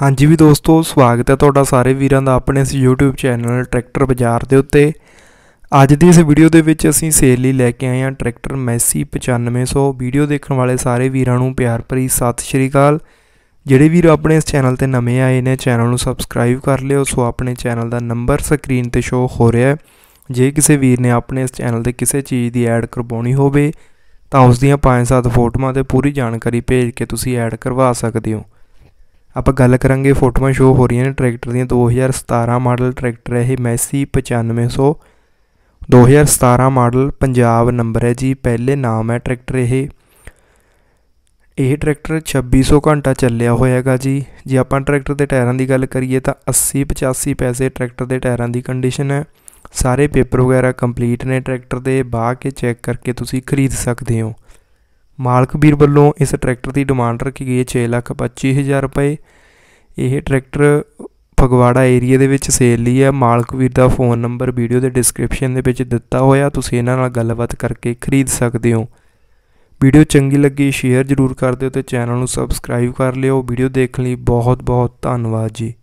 ਹਾਂਜੀ ਵੀ ਦੋਸਤੋ ਸਵਾਗਤ ਹੈ ਤੁਹਾਡਾ ਸਾਰੇ ਵੀਰਾਂ ਦਾ ਆਪਣੇ ਇਸ YouTube ਚੈਨਲ ਟਰੈਕਟਰ ਬਾਜ਼ਾਰ ਦੇ ਉੱਤੇ ਅੱਜ ਦੀ ਇਸ ਵੀਡੀਓ ਦੇ ਵਿੱਚ ਅਸੀਂ ਸੇਲ ਲਈ ਲੈ ਕੇ ਆਏ ਹਾਂ ਟਰੈਕਟਰ ਮੈਸੀ 9500 ਵੀਡੀਓ ਦੇਖਣ ਵਾਲੇ ਸਾਰੇ ਵੀਰਾਂ ਨੂੰ ਪਿਆਰ ਭਰੀ ਸਤਿ ਸ਼੍ਰੀ ਅਕਾਲ ਜਿਹੜੇ ਵੀਰ ਆਪਣੇ ਇਸ ਚੈਨਲ ਤੇ ਨਵੇਂ ਆਏ ਨੇ ਚੈਨਲ ਨੂੰ ਸਬਸਕ੍ਰਾਈਬ ਕਰ ਲਿਓ ਸੋ ਆਪਣੇ ਚੈਨਲ ਦਾ ਨੰਬਰ ਸਕਰੀਨ ਤੇ ਸ਼ੋ ਹੋ ਰਿਹਾ ਹੈ ਜੇ ਕਿਸੇ ਵੀਰ ਨੇ ਆਪਣੇ ਇਸ ਚੈਨਲ ਤੇ ਕਿਸੇ ਚੀਜ਼ ਦੀ ਐਡ ਕਰਵਾਉਣੀ ਹੋਵੇ ਤਾਂ ਉਸ ਦੀਆਂ 5-7 ਫੋਟੋਆਂ ਤੇ ਪੂਰੀ ਜਾਣਕਾਰੀ ਭੇਜ ਕੇ ਤੁਸੀਂ ਐਡ ਕਰਵਾ ਸਕਦੇ ਹੋ ਆਪਾਂ ਗੱਲ ਕਰਾਂਗੇ ਫੋਟੋਆਂ ਸ਼ੋ ਹੋ ਰਹੀਆਂ ਨੇ ਟਰੈਕਟਰ ਦੀਆਂ 2017 ਮਾਡਲ ਟਰੈਕਟਰ ਹੈ ਇਹ ਮੈਸੀ 9500 2017 ਮਾਡਲ ਪੰਜਾਬ ਨੰਬਰ ਹੈ ਜੀ ਪਹਿਲੇ ਨਾਮ ਹੈ ਟਰੈਕਟਰ ਇਹ ਇਹ ਟਰੈਕਟਰ 2600 ਘੰਟਾ ਚੱਲਿਆ ਹੋਇਆਗਾ ਜੀ ਜੇ ਆਪਾਂ ਟਰੈਕਟਰ ਦੇ ਟਾਇਰਾਂ ਦੀ ਗੱਲ ਕਰੀਏ ਤਾਂ 80 85 ਪੈਸੇ ਟਰੈਕਟਰ ਦੇ ਟਾਇਰਾਂ ਦੀ ਕੰਡੀਸ਼ਨ ਹੈ ਸਾਰੇ ਪੇਪਰ ਵਗੈਰਾ ਕੰਪਲੀਟ ਨੇ ਟਰੈਕਟਰ ਦੇ ਬਾਅਦ ਕੇ ਚੈੱਕ ਕਰਕੇ ਤੁਸੀਂ ਖਰੀਦ ਸਕਦੇ ਹੋ ਮਾਲਕ ਵੀਰ ਵੱਲੋਂ ਇਸ ਟਰੈਕਟਰ ਦੀ ਡਿਮਾਂਡ ਰੱਖੀ ਗਈ ਹੈ 625000 ਰੁਪਏ ਇਹ ਟਰੈਕਟਰ ਫਗਵਾੜਾ ਏਰੀਆ ਦੇ ਵਿੱਚ ਸੇਲ ਲਈ ਹੈ ਮਾਲਕ ਵੀਰ ਦਾ ਫੋਨ ਨੰਬਰ ਵੀਡੀਓ ਦੇ ਡਿਸਕ੍ਰਿਪਸ਼ਨ ਦੇ ਵਿੱਚ ਦਿੱਤਾ ਹੋਇਆ ਤੁਸੀਂ ਇਹਨਾਂ ਨਾਲ ਗੱਲਬਾਤ ਕਰਕੇ ਖਰੀਦ ਸਕਦੇ ਹੋ ਵੀਡੀਓ ਚੰਗੀ ਲੱਗੀ ਸ਼ੇਅਰ ਜ਼ਰੂਰ ਕਰ ਦਿਓ ਤੇ ਚੈਨਲ ਨੂੰ ਸਬਸਕ੍ਰਾਈਬ ਕਰ ਲਿਓ ਵੀਡੀਓ ਦੇਖਣ ਲਈ ਬਹੁਤ ਬਹੁਤ ਧੰਨਵਾਦ ਜੀ